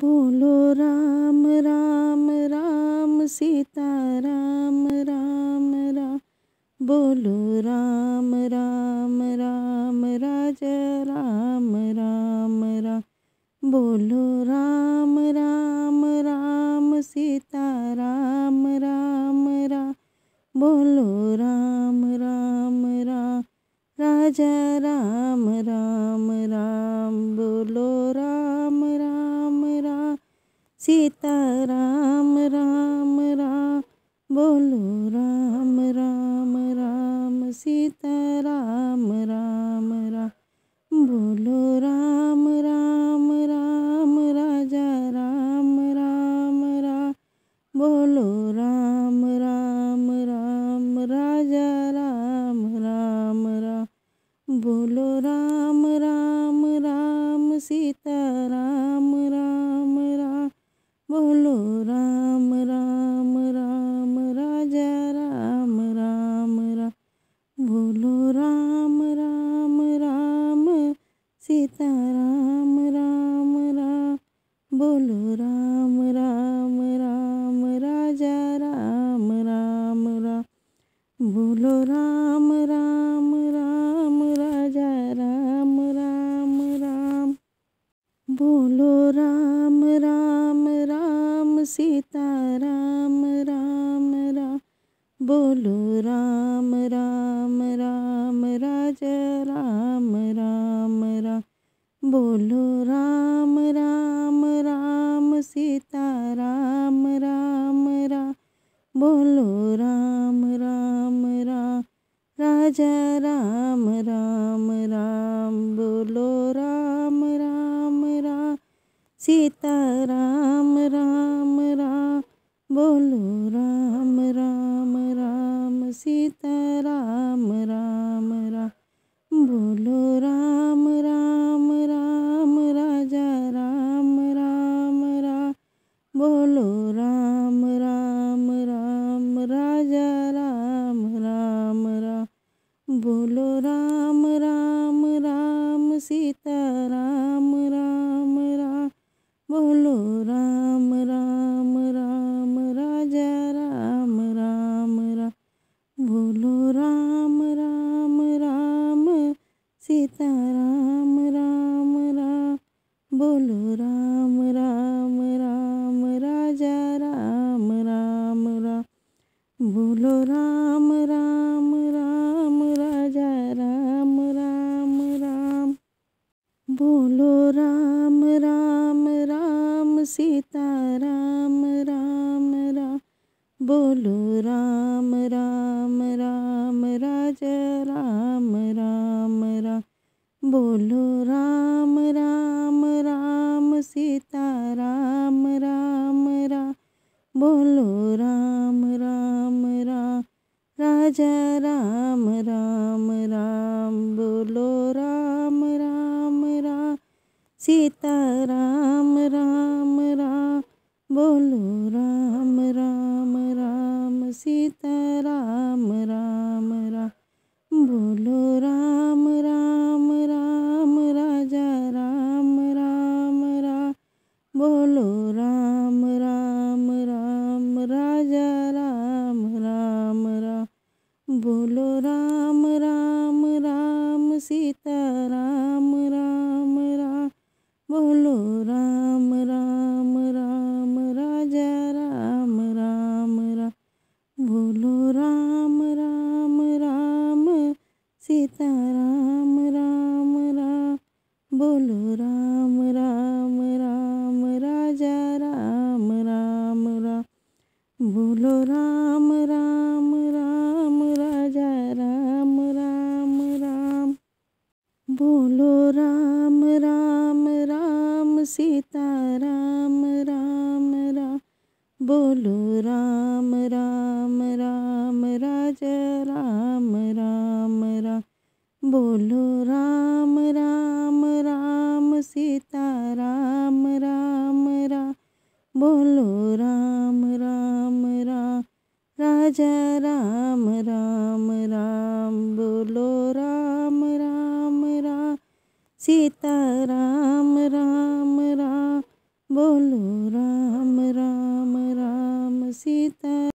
बोलो राम राम राम सीता राम राम राम बोलो राम राम राम राजा राम राम राम बोलो राम राम राम सीता राम राम राम बोलो राम राम राम राजा राम राम राम बोलो राम राम राम सीता राम राम राम बोलो राम राम राम सीता राम राम राम बोलो राम राम राम राजा राम राम राम बोलो राम राम राम राजा राम राम राम बोलो राम राम राम सीता राम बोलो राम राम राम राजा राम राम राम बोलो राम राम राम सीता राम राम राम बोलो राम राम राम राजा राम राम राम बोलो राम राम राम राजा राम राम राम बोलो राम राम राम सीता राम राम राम बोलो राम राम राम राज राम राम राम बोलो राम राम राम सीता राम राम राम बोलो राम राम राम राजा राम राम राम बोलो राम राम सीता राम राम राम बोलो राम राम राम सीता राम राम राम बोलो राम राम राम राजा राम राम राम बोलो राम राम राम राजा राम राम राम बोलो राम राम राम सीता राम सीता राम राम राम बोलो राम राम राम राजा राम राम राम बोलो राम राम राम राजा राम राम राम बोलो राम राम राम सीता राम राम राम बोलो राम राम राम राजा राम राम राम बोलो राम राम राम सीता राम राम राम बोलो राम राम राम राजा राम राम राम बोलो राम राम राम सीता राम राम राम बोलो राम राम राम सीता राम राम राम बोलो राम बोलो राम राम राम राजा राम राम राम बोलो राम राम राम सीता राम राम राम बोलो राम बोलो राम राम राम सीता राम राम राम बोलो राम राम राम राज राम राम राम बोलो राम राम राम सीता राम राम राम बोलो राम राम राम राजा राम राम राम बोलो सीता राम राम राम बोलो राम राम राम सीता